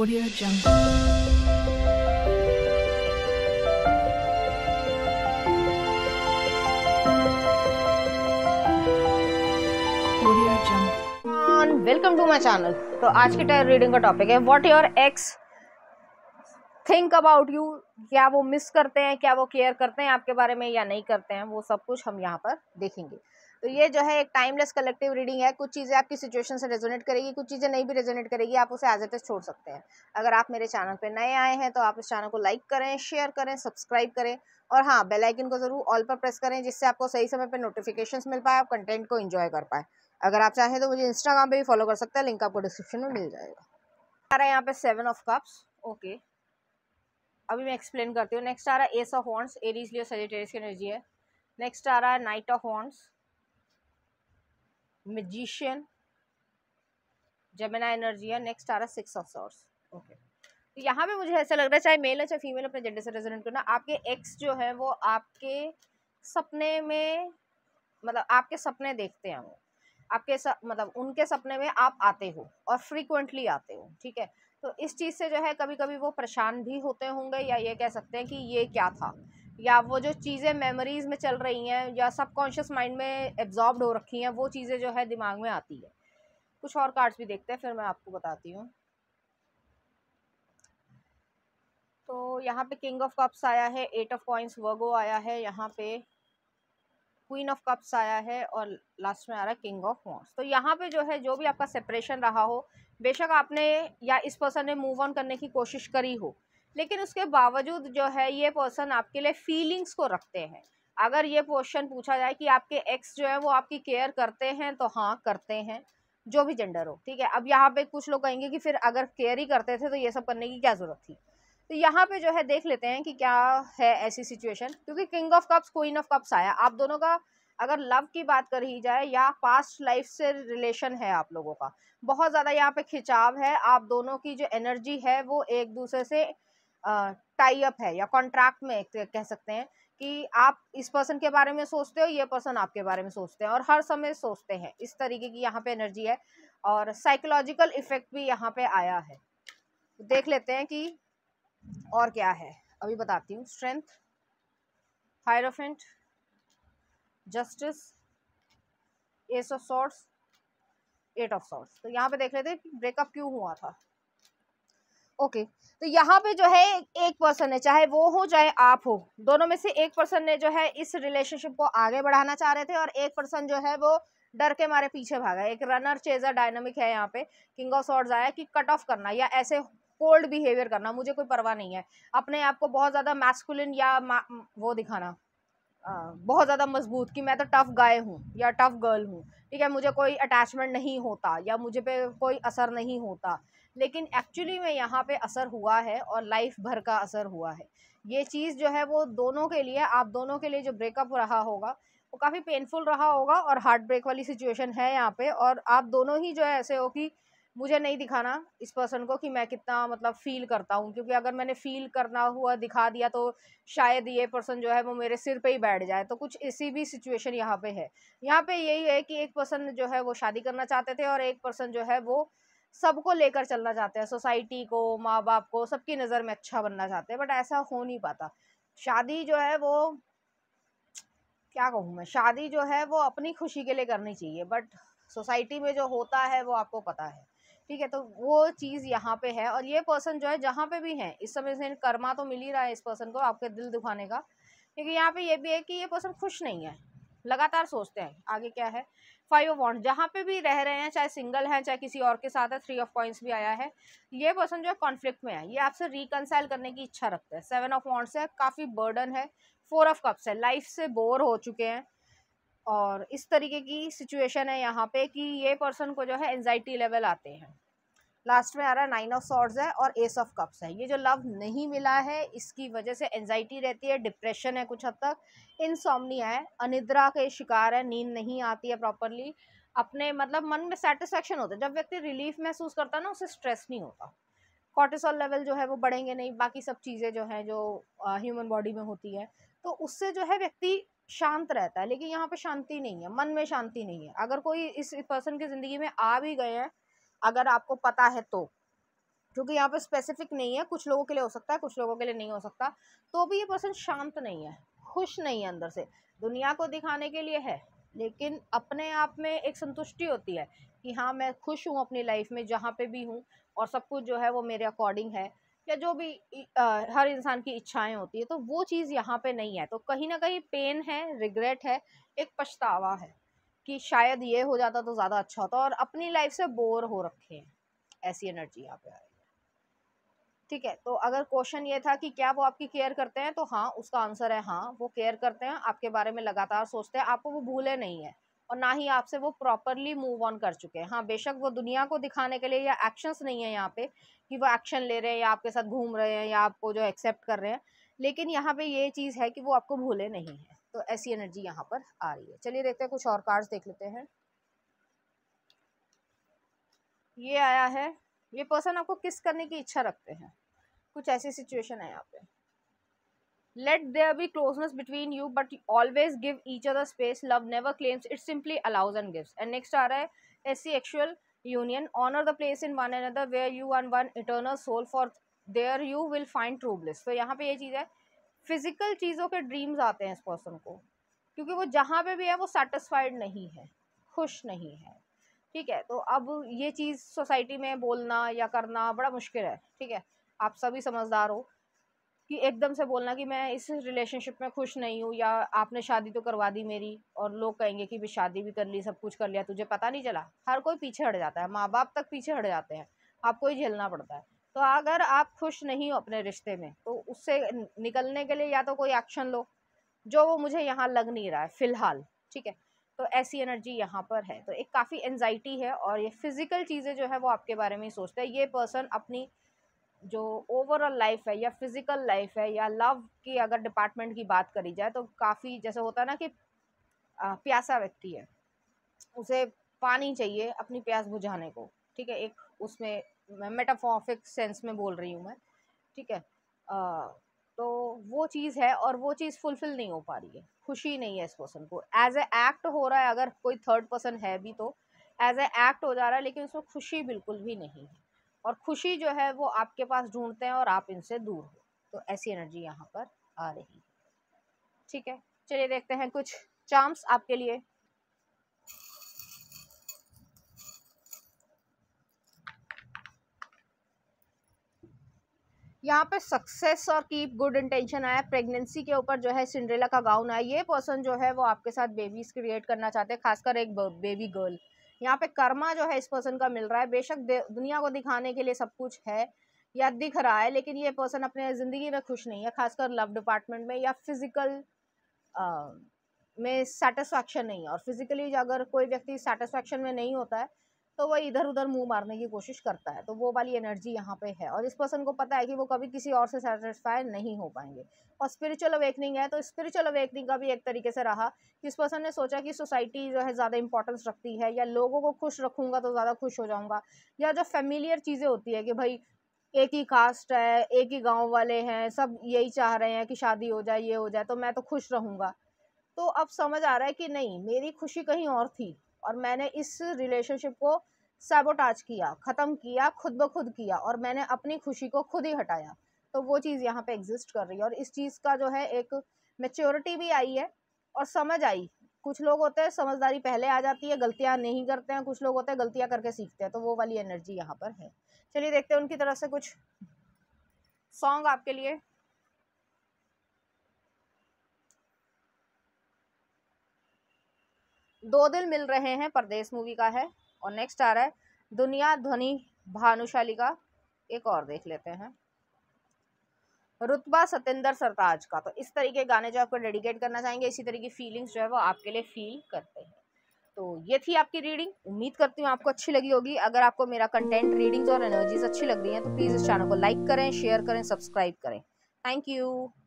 Audio Jungle. Welcome to my channel तो आज के टाइम रीडिंग का टॉपिक है what your ex think about you क्या वो मिस करते हैं क्या वो केयर करते हैं आपके बारे में या नहीं करते हैं वो सब कुछ हम यहाँ पर देखेंगे तो ये जो है एक टाइमलेस कलेक्टिव रीडिंग है कुछ चीज़ें आपकी सिचुएशन से रेजोनेट करेगी कुछ चीज़ें नहीं भी रेजोनेट करेगी आप उसे एज तक छोड़ सकते हैं अगर आप मेरे चैनल पर नए आए हैं तो आप इस चैनल को लाइक करें शेयर करें सब्सक्राइब करें और हाँ बेलाइकिन को ज़रूर ऑल पर प्रेस करें जिससे आपको सही समय पर नोटिफिकेशन मिल पाए आप कंटेंट को इन्जॉय कर पाए अगर आप चाहें तो मुझे इंस्टाग्राम पर भी फॉलो कर सकते हैं लिंक आपको डिस्क्रिप्शन में मिल जाएगा आ रहा है यहाँ पे सेवन ऑफ कप्स ओके अभी मैं एक्सप्लेन करती हूँ नेक्स्ट आ रहा है ace of wands Aries Leo Sagittarius की एनर्जी है नेक्स्ट आ रहा है knight of wands magician Gemini energy है नेक्स्ट आ रहा है सिक्स ऑफ सॉर्स ओके तो यहाँ पे मुझे ऐसा लग रहा है चाहे मेल है चाहे फीमेल अपने जेंडर से रेजिडेंट करना आपके एक्स जो है वो आपके सपने में मतलब आपके सपने देखते हैं वो आपके स, मतलब उनके सपने में आप आते हो और फ्रीक्वेंटली आते हो ठीक है तो इस चीज़ से जो है कभी कभी वो परेशान भी होते होंगे या ये कह सकते हैं कि ये क्या था या वो जो चीज़ें मेमोरीज़ में चल रही हैं या सबकॉन्शियस माइंड में एब्जॉर्ब हो रखी हैं वो चीज़ें जो है दिमाग में आती है कुछ और कार्ड्स भी देखते हैं फिर मैं आपको बताती हूँ तो यहाँ पे किंग ऑफ कप्स आया है एट ऑफ कॉइंस वर्गो आया है यहाँ पे क्वीन ऑफ कप्स आया है और लास्ट में आ रहा है किंग ऑफ वॉन्स तो यहाँ पे जो है जो भी आपका सेपरेशन रहा हो बेशक आपने या इस पर्सन ने मूव ऑन करने की कोशिश करी हो लेकिन उसके बावजूद जो है ये पर्सन आपके लिए फीलिंग्स को रखते हैं अगर ये क्वेश्चन पूछा जाए कि आपके एक्स जो है वो आपकी केयर करते हैं तो हाँ करते हैं जो भी जेंडर हो ठीक है अब यहाँ पे कुछ लोग कहेंगे कि फिर अगर केयर ही करते थे तो ये सब करने की क्या ज़रूरत थी तो यहाँ पे जो है देख लेते हैं कि क्या है ऐसी सिचुएशन क्योंकि king of cups queen of cups आया आप दोनों का अगर लव की बात करी जाए या पास्ट लाइफ से रिलेशन है आप लोगों का बहुत ज़्यादा यहाँ पे खिंचाव है आप दोनों की जो एनर्जी है वो एक दूसरे से टाई अप है या कॉन्ट्रैक्ट में कह सकते हैं कि आप इस पर्सन के बारे में सोचते हो ये पर्सन आपके बारे में सोचते हैं और हर समय सोचते हैं इस तरीके की यहाँ पे एनर्जी है और साइकोलॉजिकल इफेक्ट भी यहाँ पे आया है देख लेते हैं कि और क्या है अभी बताती हूँ strength hierophant justice ace of swords eight of swords तो यहाँ पे देख लेते हैं ब्रेकअप क्यों हुआ था ओके तो यहाँ पे जो है एक पर्सन है चाहे वो हो चाहे आप हो दोनों में से एक पर्सन ने जो है इस रिलेशनशिप को आगे बढ़ाना चाह रहे थे और एक पर्सन जो है वो डर के मारे पीछे भागा एक रनर चेजर डायनामिक है यहाँ पे किंग ऑफ सॉर्ड्स आया कि कट ऑफ करना या ऐसे कोल्ड बिहेवियर करना मुझे कोई परवाह नहीं है अपने आप को बहुत ज़्यादा मैस्कुलिन या वो दिखाना बहुत ज़्यादा मजबूत कि मैं तो टफ़ गाय हूँ या टफ़ गर्ल हूँ ठीक है मुझे कोई अटैचमेंट नहीं होता या मुझे पे कोई असर नहीं होता लेकिन एक्चुअली में यहाँ पे असर हुआ है और लाइफ भर का असर हुआ है ये चीज़ जो है वो दोनों के लिए आप दोनों के लिए जो ब्रेकअप रहा होगा वो काफ़ी पेनफुल रहा होगा और हार्ट ब्रेक वाली सिचुएशन है यहाँ पे और आप दोनों ही जो है ऐसे हो कि मुझे नहीं दिखाना इस पर्सन को कि मैं कितना मतलब फील करता हूँ क्योंकि अगर मैंने फील करना हुआ दिखा दिया तो शायद ये पर्सन जो है वो मेरे सिर पे ही बैठ जाए तो कुछ ऐसी भी सिचुएशन यहाँ पे है यहाँ पे यही है कि एक पर्सन जो है वो शादी करना चाहते थे और एक पर्सन जो है वो सबको लेकर चलना चाहते हैं सोसाइटी को माँ बाप को सबकी नज़र में अच्छा बनना चाहते हैं बट ऐसा हो नहीं पाता शादी जो है वो क्या कहूँ मैं शादी जो है वो अपनी खुशी के लिए करनी चाहिए बट सोसाइटी में जो होता है वो आपको पता है ठीक है तो वो चीज़ यहाँ पे है और ये पर्सन जो है जहाँ पे भी है इस समय से कर्मा तो मिल ही रहा है इस पर्सन को आपके दिल दुखाने का क्योंकि यहाँ पे ये भी है कि ये पर्सन खुश नहीं है लगातार सोचते हैं आगे क्या है फाइव ऑफ वॉन्ट जहाँ पे भी रह रहे हैं चाहे सिंगल हैं चाहे किसी और के साथ है थ्री ऑफ पॉइंट्स भी आया है ये पर्सन जो है कॉन्फ्लिक्ट में है ये आपसे रिकनसाइल करने की इच्छा रखता है सेवन ऑफ वॉन्ट्स है काफ़ी बर्डन है फोर ऑफ कप्स है लाइफ से बोर हो चुके हैं और इस तरीके की सिचुएशन है यहाँ पे कि ये पर्सन को जो है एनजाइटी लेवल आते हैं लास्ट में आ रहा है नाइन ऑफ सॉर्ड्स है और एस ऑफ कप्स है ये जो लव नहीं मिला है इसकी वजह से एनजाइटी रहती है डिप्रेशन है कुछ हद तक इनसोमनिया है अनिद्रा के शिकार है नींद नहीं आती है प्रॉपरली अपने मतलब मन में सेटिस्फेक्शन होता है जब व्यक्ति रिलीफ महसूस करता है ना उसे स्ट्रेस नहीं होता कॉर्टिसोल लेवल जो है वो बढ़ेंगे नहीं बाकी सब चीज़ें जो हैं जो ह्यूमन बॉडी में होती है तो उससे जो है व्यक्ति शांत रहता है लेकिन यहाँ पे शांति नहीं है मन में शांति नहीं है अगर कोई इस पर्सन की ज़िंदगी में आ भी गए हैं अगर आपको पता है तो क्योंकि यहाँ पे स्पेसिफिक नहीं है कुछ लोगों के लिए हो सकता है कुछ लोगों के लिए नहीं हो सकता तो भी ये पर्सन शांत नहीं है खुश नहीं है अंदर से दुनिया को दिखाने के लिए है लेकिन अपने आप में एक संतुष्टि होती है कि हाँ मैं खुश हूँ अपनी लाइफ में जहाँ पे भी हूँ और सब कुछ जो है वो मेरे अकॉर्डिंग है या जो भी आ, हर इंसान की इच्छाएं होती है तो वो चीज़ यहाँ पे नहीं है तो कहीं ना कहीं पेन है रिग्रेट है एक पछतावा है कि शायद ये हो जाता तो ज़्यादा अच्छा होता और अपनी लाइफ से बोर हो रखे हैं ऐसी एनर्जी यहाँ पे आ रही है ठीक है तो अगर क्वेश्चन ये था कि क्या वो आपकी केयर करते हैं तो हाँ उसका आंसर है हाँ वो केयर करते हैं आपके बारे में लगातार सोचते हैं आपको वो भूले नहीं है और ना ही आपसे वो प्रॉपरली मूव ऑन कर चुके हैं हाँ बेशक वो दुनिया को दिखाने के लिए या एक्शंस नहीं है यहाँ पे कि वो एक्शन ले रहे हैं या आपके साथ घूम रहे हैं या आपको जो एक्सेप्ट कर रहे हैं लेकिन यहाँ पे ये चीज़ है कि वो आपको भूले नहीं है तो ऐसी एनर्जी यहाँ पर आ रही है चलिए देखते हैं कुछ और कार्ड्स देख लेते हैं ये आया है ये पर्सन आपको किस करने की इच्छा रखते हैं कुछ ऐसी सिचुएशन है यहाँ पे let there be closeness between you but always give each other space love never claims it simply allows and gives and next आ रहा है ace actual union honour the place in one another other where you one one eternal soul for you you will find bliss तो यहाँ पे ये चीज़ है physical चीज़ों के ड्रीम्स आते हैं इस पर्सन को क्योंकि वो जहाँ पे भी है वो सेटिस्फाइड नहीं है खुश नहीं है ठीक है तो अब ये चीज़ सोसाइटी में बोलना या करना बड़ा मुश्किल है ठीक है आप सभी समझदार हो कि एकदम से बोलना कि मैं इस रिलेशनशिप में खुश नहीं हूँ या आपने शादी तो करवा दी मेरी और लोग कहेंगे कि भी शादी भी कर ली सब कुछ कर लिया तुझे पता नहीं चला हर कोई पीछे हट जाता है माँ बाप तक पीछे हट जाते हैं आपको ही झेलना पड़ता है तो अगर आप खुश नहीं हो अपने रिश्ते में तो उससे निकलने के लिए या तो कोई एक्शन लो जो वो मुझे यहाँ लग नहीं रहा है फ़िलहाल ठीक है तो ऐसी एनर्जी यहाँ पर है तो एक काफ़ी एनजाइटी है और ये फिज़िकल चीज़ें जो है वो आपके बारे में ही सोचते हैं ये पर्सन अपनी जो ओवरऑल लाइफ है या फिज़िकल लाइफ है या लव की अगर डिपार्टमेंट की बात करी जाए तो काफ़ी जैसे होता है ना कि प्यासा व्यक्ति है उसे पानी चाहिए अपनी प्यास बुझाने को ठीक है एक उसमें मेटाफॉफिक सेंस में बोल रही हूँ मैं ठीक है आ, तो वो चीज़ है और वो चीज़ फुलफ़िल नहीं हो पा रही है खुशी नहीं है इस पर्सन को एज ए एक्ट हो रहा है अगर कोई थर्ड पर्सन है भी तो एज ए एक्ट हो जा रहा है लेकिन उसमें खुशी बिल्कुल भी नहीं है और खुशी जो है वो आपके पास ढूंढते हैं और आप इनसे दूर हो तो ऐसी एनर्जी यहाँ पर आ रही है ठीक है चलिए देखते हैं कुछ चांस आपके लिए यहाँ पे सक्सेस और कीप गुड इंटेंशन आया प्रेगनेंसी के ऊपर जो है सिंड्रेला का गाउन आया ये पर्सन जो है वो आपके साथ बेबीज क्रिएट करना चाहते हैं खासकर एक बेबी गर्ल यहाँ पे कर्मा जो है इस पर्सन का मिल रहा है बेशक दुनिया को दिखाने के लिए सब कुछ है या दिख रहा है लेकिन ये पर्सन अपने ज़िंदगी में खुश नहीं है खासकर लव डिपार्टमेंट में या फिज़िकल में सेटिस्फैक्शन नहीं है और फिज़िकली अगर कोई व्यक्ति सेटिस्फैक्शन में नहीं होता है तो वह इधर उधर मुंह मारने की कोशिश करता है तो वो वाली एनर्जी यहाँ पे है और इस पर्सन को पता है कि वो कभी किसी और से सेटिस्फाई नहीं हो पाएंगे और स्पिरिचुअल अवेकनिंग है तो स्पिरिचुअल अवेकनिंग का भी एक तरीके से रहा कि इस पर्सन ने सोचा कि सोसाइटी जो है ज़्यादा इंपॉर्टेंस रखती है या लोगों को खुश रखूँगा तो ज़्यादा खुश हो जाऊँगा या जो फेमिलियर चीज़ें होती है कि भाई एक ही कास्ट है एक ही गांव वाले हैं सब यही चाह रहे हैं कि शादी हो जाए ये हो जाए तो मैं तो खुश रहूँगा तो अब समझ आ रहा है कि नहीं मेरी खुशी कहीं और थी और मैंने इस रिलेशनशिप को सैबोटाज किया ख़त्म किया खुद ब खुद किया और मैंने अपनी खुशी को खुद ही हटाया तो वो चीज़ यहाँ पे एग्जिस्ट कर रही है और इस चीज़ का जो है एक मेच्योरिटी भी आई है और समझ आई कुछ लोग होते हैं समझदारी पहले आ जाती है गलतियाँ नहीं करते हैं कुछ लोग होते हैं गलतियाँ करके सीखते हैं तो वो वाली एनर्जी यहाँ पर है चलिए देखते हैं उनकी तरफ से कुछ सॉन्ग आपके लिए दो दिल मिल रहे हैं परदेश मूवी का है और नेक्स्ट आ रहा है दुनिया ध्वनि भानुशाली का एक और देख लेते हैं रुतबा सतेंद्र सरताज का तो इस तरीके गाने जो आपको डेडिकेट करना चाहेंगे इसी तरीके की फीलिंग्स जो है वो आपके लिए फील करते हैं तो ये थी आपकी रीडिंग उम्मीद करती हूँ आपको अच्छी लगी होगी अगर आपको मेरा कंटेंट रीडिंग्स और एनर्जीज अच्छी लग रही हैं तो प्लीज़ इस चैनल को लाइक करें शेयर करें सब्सक्राइब करें थैंक यू